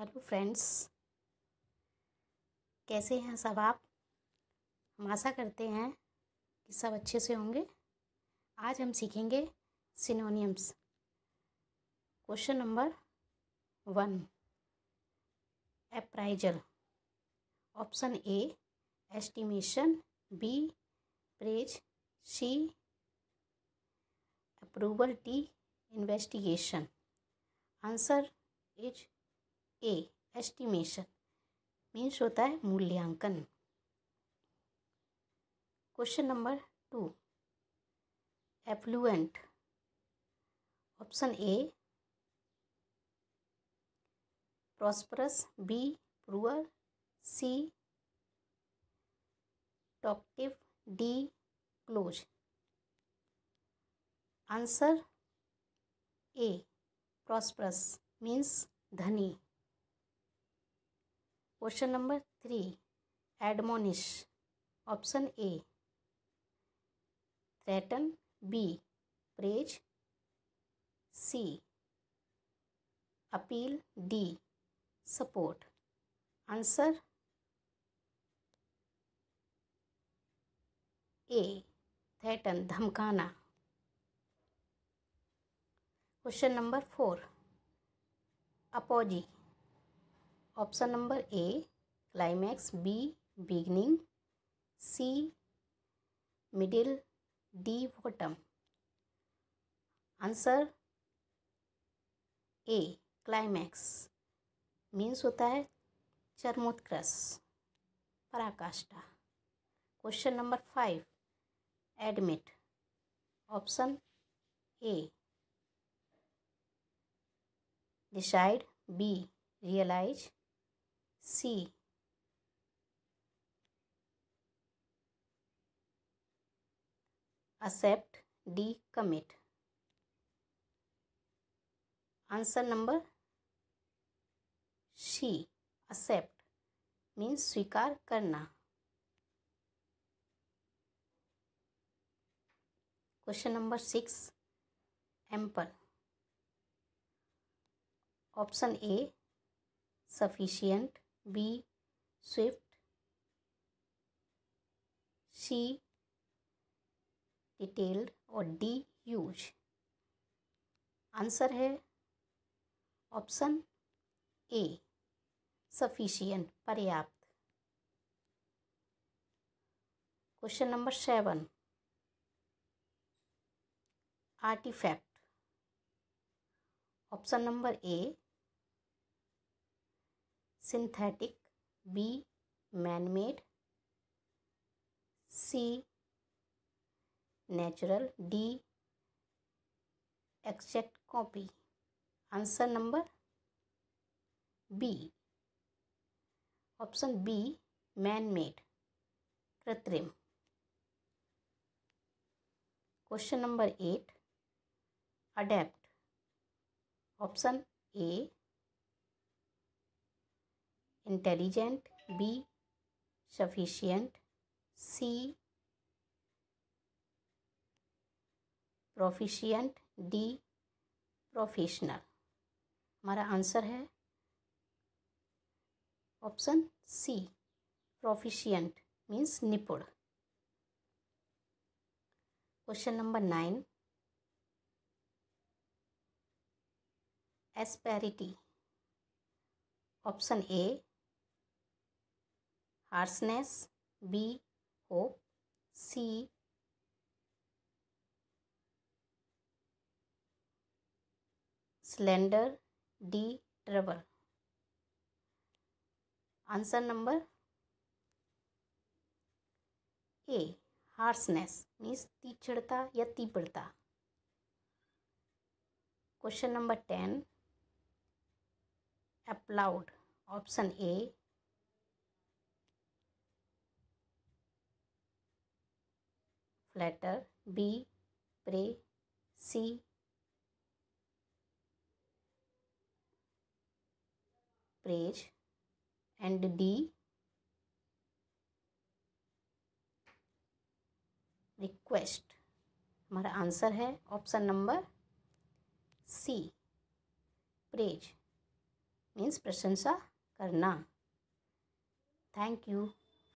hello friends कैसे हैं सब आप हम आशा करते हैं कि सब अच्छे से होंगे आज हम सीखेंगे synonyms question number one appraisal option A estimation B praise C approval D investigation answer is A estimation means होता है मूल्यांकन question number two affluent option A prosperous B poorer C talkative D close answer A prosperous means धनी question number three admonish option A threaten B praise C appeal D support answer A threaten धमकाना question number four apogee option number A climax B beginning C middle D bottom answer A climax means होता है चरमोत्क्रस पराकाष्ठा question number five admit option A decide B realize C accept d commit answer number she accept means स्वीकार करना question number six ample option A sufficient B swift C detailed और D use answer है option A sufficient पर्याप्त question number seven artifact option number A synthetic B manmade C natural D exact copy answer number B option B manmade कृत्रिम question number eight adept option A intelligent b sufficient c proficient d professional हमारा answer है option C proficient means निपुण question number nine एस्पैरिटी option A harshness B hope C cylinder D trouble answer number A harshness means तीक्ष्णता या तीव्रता question number ten applaud option A letter B pray C praise and d request हमारा answer है option number C praise means प्रशंसा करना thank you